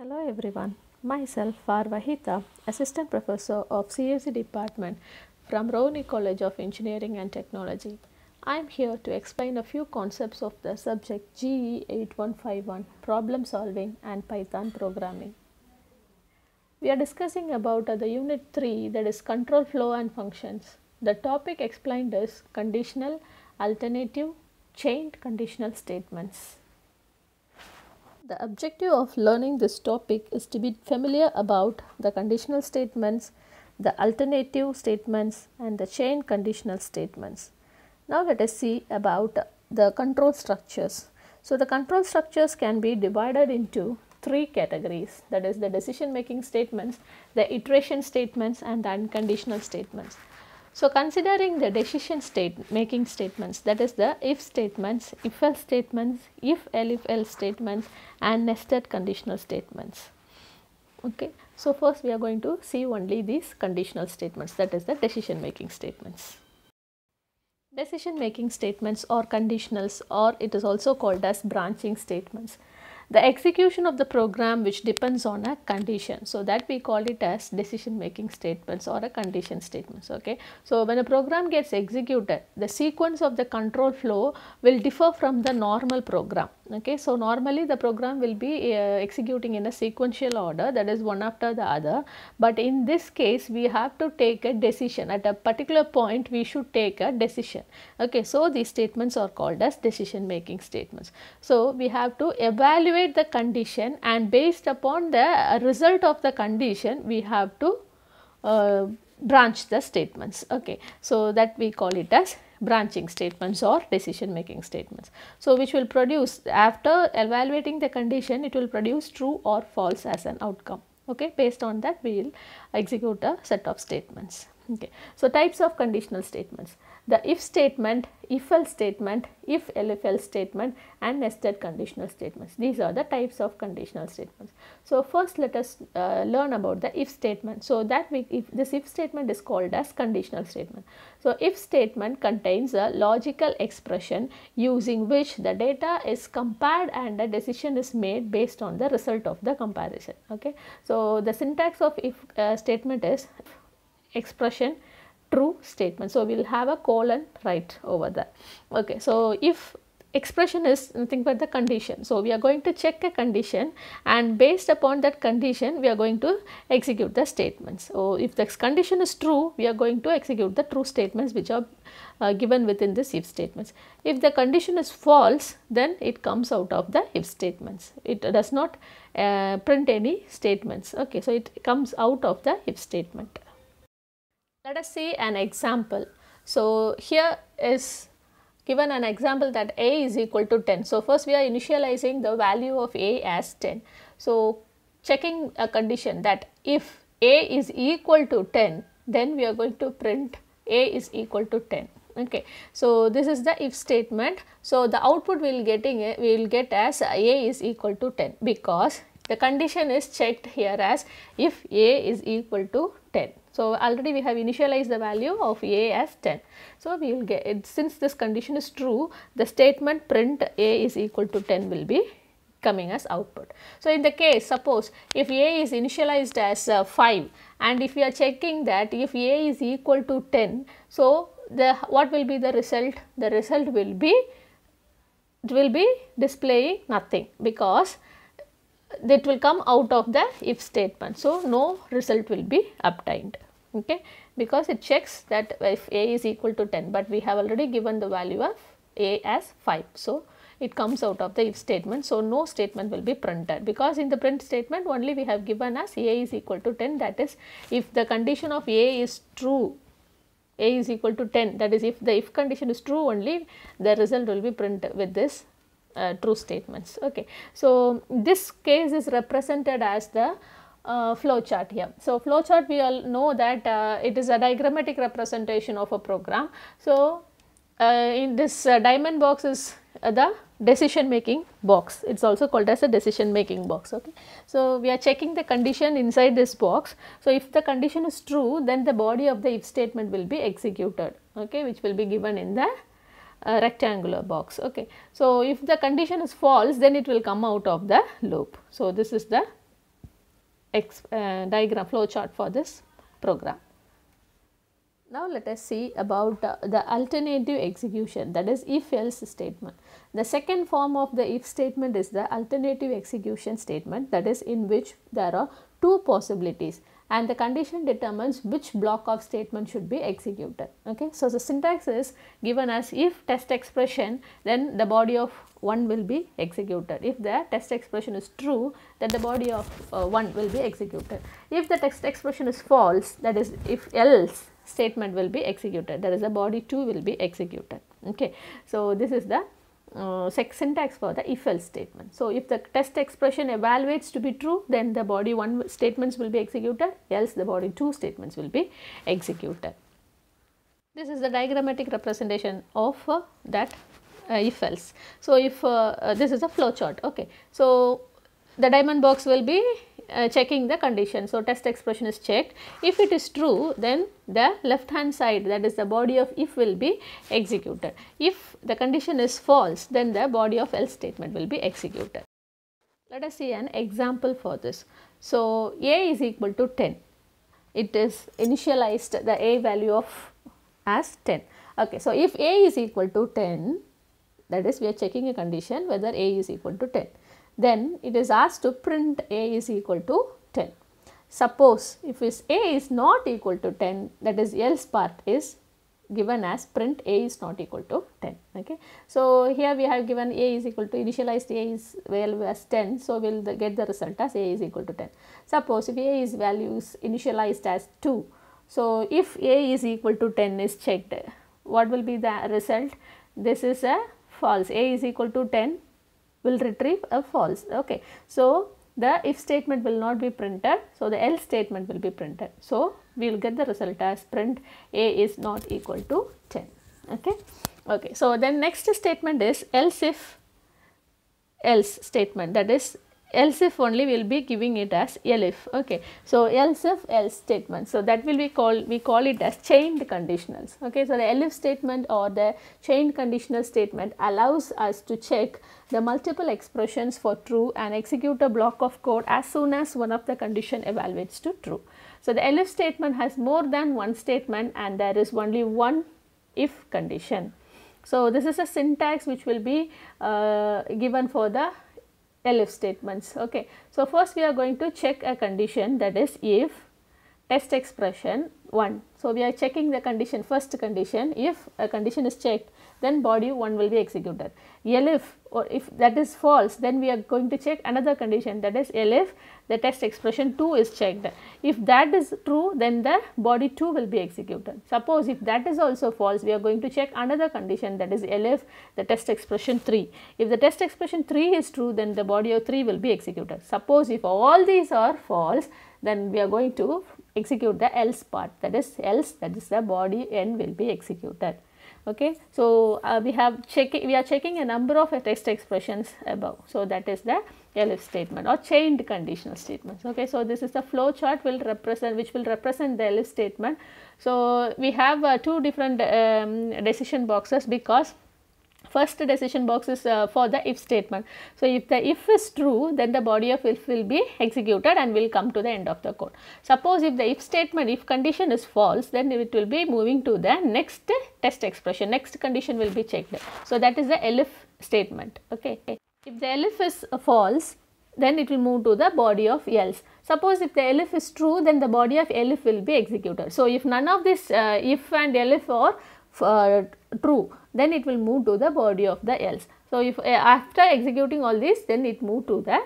Hello everyone, myself Farvahita, Assistant Professor of CSE Department from Rowney College of Engineering and Technology. I am here to explain a few concepts of the subject GE 8151 Problem Solving and Python Programming. We are discussing about uh, the unit 3 that is control flow and functions. The topic explained is conditional, alternative, chained conditional statements. The objective of learning this topic is to be familiar about the conditional statements, the alternative statements and the chain conditional statements. Now let us see about the control structures. So the control structures can be divided into three categories that is the decision making statements, the iteration statements and the unconditional statements. So, considering the decision state making statements that is the if statements, if else statements, if L if else statements and nested conditional statements. Okay. So, first we are going to see only these conditional statements that is the decision making statements. Decision making statements or conditionals or it is also called as branching statements the execution of the program which depends on a condition. So, that we call it as decision making statements or a condition statements. Okay. So, when a program gets executed, the sequence of the control flow will differ from the normal program. Okay, so normally the program will be uh, executing in a sequential order that is one after the other but in this case we have to take a decision at a particular point we should take a decision. Okay, so these statements are called as decision making statements. So we have to evaluate the condition and based upon the result of the condition we have to uh, branch the statements. Okay, so that we call it as branching statements or decision making statements. So, which will produce after evaluating the condition it will produce true or false as an outcome okay based on that we will execute a set of statements okay so types of conditional statements the if statement, if else statement, if elif else statement and nested conditional statements. These are the types of conditional statements. So, first let us uh, learn about the if statement. So, that we, if this if statement is called as conditional statement. So, if statement contains a logical expression using which the data is compared and the decision is made based on the result of the comparison. Okay. So, the syntax of if uh, statement is expression true statement. So, we will have a colon right over there. Okay. So, if expression is nothing but the condition. So, we are going to check a condition and based upon that condition we are going to execute the statements. So, if the condition is true we are going to execute the true statements which are uh, given within this if statements. If the condition is false then it comes out of the if statements. It does not uh, print any statements. Okay, So, it comes out of the if statement. Let us see an example. So here is given an example that a is equal to 10. So first we are initializing the value of a as 10. So checking a condition that if a is equal to 10 then we are going to print a is equal to 10 okay so this is the if statement so the output we will getting we will get as a is equal to 10 because the condition is checked here as if a is equal to 10 so, already we have initialized the value of A as 10. So, we will get it since this condition is true the statement print A is equal to 10 will be coming as output. So, in the case suppose if A is initialized as uh, 5 and if we are checking that if A is equal to 10. So, the what will be the result? The result will be it will be displaying nothing because that will come out of the if statement. So, no result will be obtained okay because it checks that if a is equal to 10 but we have already given the value of a as 5. So, it comes out of the if statement. So, no statement will be printed because in the print statement only we have given as a is equal to 10 that is if the condition of a is true a is equal to 10 that is if the if condition is true only the result will be printed with this uh, true statements. Okay. So, this case is represented as the uh, flow chart here. So, flow chart we all know that uh, it is a diagrammatic representation of a program. So, uh, in this uh, diamond box is the decision making box. It is also called as a decision making box. Okay. So, we are checking the condition inside this box. So, if the condition is true then the body of the if statement will be executed okay, which will be given in the uh, rectangular box okay. So, if the condition is false then it will come out of the loop. So, this is the X, uh, diagram flow chart for this program. Now, let us see about uh, the alternative execution that is if else statement. The second form of the if statement is the alternative execution statement that is in which there are two possibilities and the condition determines which block of statement should be executed. Okay. So, the syntax is given as if test expression then the body of 1 will be executed. If the test expression is true then the body of uh, 1 will be executed. If the test expression is false that is if else statement will be executed that is the body 2 will be executed. Okay. So, this is the uh, syntax for the if else statement. So, if the test expression evaluates to be true then the body 1 statements will be executed else the body 2 statements will be executed. This is the diagrammatic representation of uh, that uh, if else. So, if uh, uh, this is a flow chart. Okay. So, the diamond box will be uh, checking the condition. So, test expression is checked. If it is true, then the left hand side that is the body of if will be executed. If the condition is false, then the body of else statement will be executed. Let us see an example for this. So, A is equal to 10. It is initialized the A value of as 10. Okay, so, if A is equal to 10, that is we are checking a condition whether A is equal to 10 then it is asked to print A is equal to 10. Suppose if is A is not equal to 10 that is else part is given as print A is not equal to 10. Okay. So, here we have given A is equal to initialized A is value as 10. So, we will get the result as A is equal to 10. Suppose if A is values initialized as 2. So, if A is equal to 10 is checked what will be the result? This is a false A is equal to 10 will retrieve a false okay so the if statement will not be printed so the else statement will be printed so we will get the result as print a is not equal to 10 okay okay so then next statement is else if else statement that is else if only we will be giving it as elif okay so else if else statement so that will be called we call it as chained conditionals okay so the elif statement or the chained conditional statement allows us to check the multiple expressions for true and execute a block of code as soon as one of the condition evaluates to true so the elif statement has more than one statement and there is only one if condition so this is a syntax which will be uh, given for the elif statements. Okay. So, first we are going to check a condition that is if test expression 1. So, we are checking the condition first condition if a condition is checked then body 1 will be executed. LF or if that is false then we are going to check another condition that is LF the test expression 2 is checked. If that is true then the body 2 will be executed. Suppose if that is also false we are going to check another condition that is LF the test expression 3. If the test expression 3 is true then the body 3 will be executed. Suppose if all these are false then we are going to execute the else part that is else that is the body N will be executed okay so uh, we have checking we are checking a number of text expressions above so that is the elif statement or chained conditional statements okay so this is the flow chart will represent which will represent the elif statement so we have uh, two different um, decision boxes because first decision box is uh, for the if statement. So, if the if is true then the body of if will be executed and will come to the end of the code. Suppose if the if statement if condition is false then it will be moving to the next test expression next condition will be checked. So, that is the elif statement okay. If the elif is false then it will move to the body of else. Suppose if the elif is true then the body of elif will be executed. So, if none of this uh, if and elif are uh, true then it will move to the body of the else. So, if uh, after executing all this then it move to the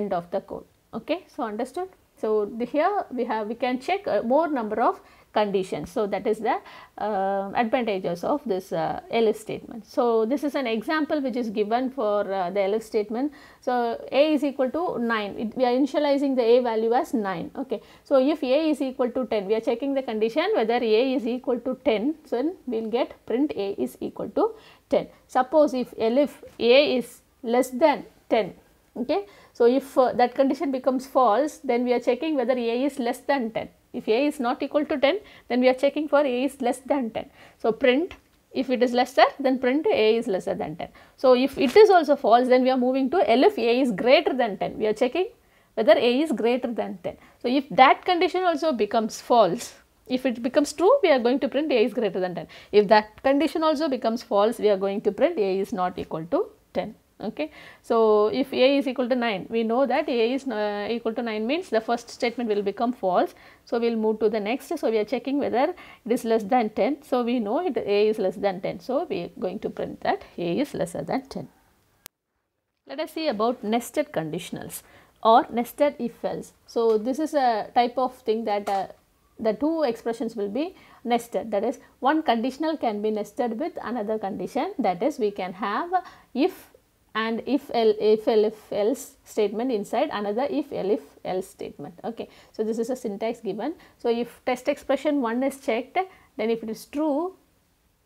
end of the code. Okay. So, understood. So, the, here we have we can check uh, more number of conditions. So, that is the uh, advantages of this uh, LS statement. So, this is an example which is given for uh, the LS statement. So, A is equal to 9, it, we are initializing the A value as 9. Okay. So, if A is equal to 10, we are checking the condition whether A is equal to 10, so then we will get print A is equal to 10. Suppose if LF A is less than 10, okay. So, if uh, that condition becomes false, then we are checking whether A is less than 10. If A is not equal to 10, then we are checking for A is less than 10. So, print if it is lesser then print A is lesser than 10. So, if it is also false then we are moving to L F a A is greater than 10. We are checking whether A is greater than 10. So, if that condition also becomes false, if it becomes true we are going to print A is greater than 10. If that condition also becomes false we are going to print A is not equal to 10 okay. So, if A is equal to 9, we know that A is uh, equal to 9 means the first statement will become false. So, we will move to the next. So, we are checking whether it is less than 10. So, we know it A is less than 10. So, we are going to print that A is lesser than 10. Let us see about nested conditionals or nested if else. So, this is a type of thing that uh, the two expressions will be nested that is one conditional can be nested with another condition that is we can have if and if L, if L, if else statement inside another if L, if else statement. Okay. So, this is a syntax given. So, if test expression 1 is checked, then if it is true,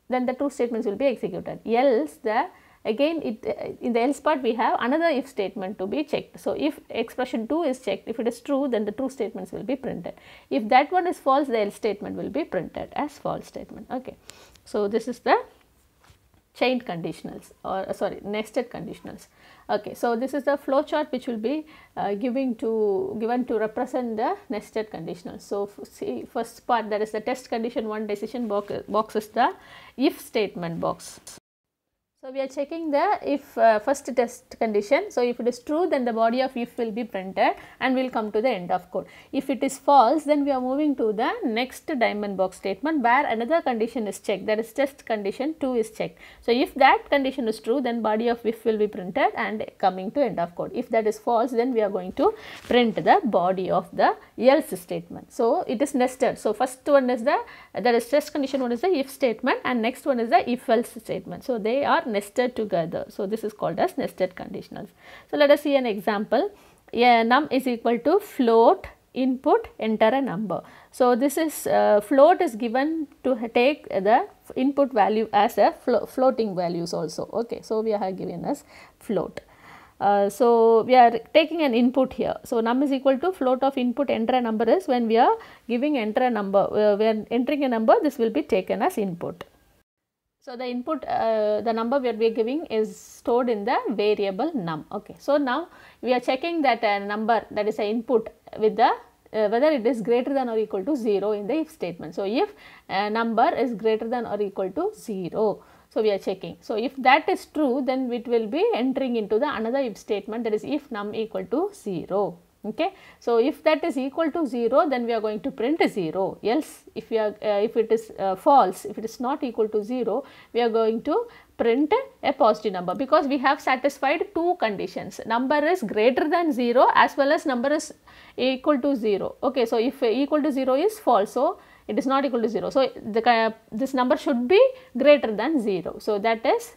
then the two statements will be executed. Else, the again it uh, in the else part we have another if statement to be checked. So, if expression 2 is checked, if it is true, then the true statements will be printed. If that one is false, the else statement will be printed as false statement. Okay. So, this is the chained conditionals or uh, sorry nested conditionals. Okay, so this is the flow chart which will be uh, giving to given to represent the nested conditional. So see first part that is the test condition one decision box box is the if statement box. So, we are checking the if uh, first test condition. So, if it is true then the body of if will be printed and we will come to the end of code. If it is false then we are moving to the next diamond box statement where another condition is checked that is test condition 2 is checked. So, if that condition is true then body of if will be printed and coming to end of code. If that is false then we are going to print the body of the else statement. So, it is nested. So, first one is the that is test condition one is the if statement and next one is the if else statement. So, they are nested together. So, this is called as nested conditionals. So, let us see an example. Yeah, num is equal to float input enter a number. So, this is uh, float is given to take the input value as a flo floating values also. Okay. So, we are given as float. Uh, so, we are taking an input here. So, num is equal to float of input enter a number is when we are giving enter a number, uh, entering a number this will be taken as input. So the input, uh, the number we are giving is stored in the variable num. Okay. So now we are checking that uh, number that is an input with the uh, whether it is greater than or equal to 0 in the if statement. So if uh, number is greater than or equal to 0, so we are checking. So if that is true, then it will be entering into the another if statement that is if num equal to 0 okay. So, if that is equal to 0 then we are going to print 0 else if we are uh, if it is uh, false if it is not equal to 0 we are going to print a positive number because we have satisfied two conditions number is greater than 0 as well as number is equal to 0 okay. So, if equal to 0 is false so it is not equal to 0. So, the, uh, this number should be greater than 0. So, that is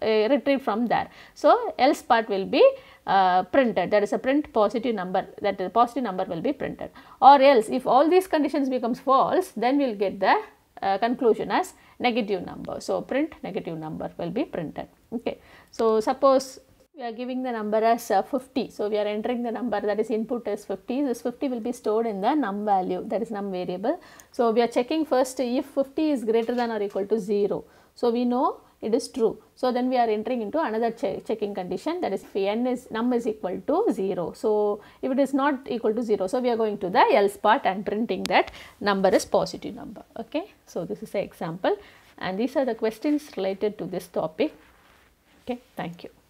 uh, retrieved from there. So, else part will be uh, printed that is a print positive number that the positive number will be printed or else if all these conditions becomes false then we will get the uh, conclusion as negative number. So, print negative number will be printed. Okay. So, suppose we are giving the number as uh, 50. So, we are entering the number that is input as 50. This 50 will be stored in the num value that is num variable. So, we are checking first if 50 is greater than or equal to 0. So, we know it is true. So, then we are entering into another che checking condition that is if n is num is equal to 0. So, if it is not equal to 0, so we are going to the else part and printing that number is positive number. Okay. So, this is an example and these are the questions related to this topic. Okay. Thank you.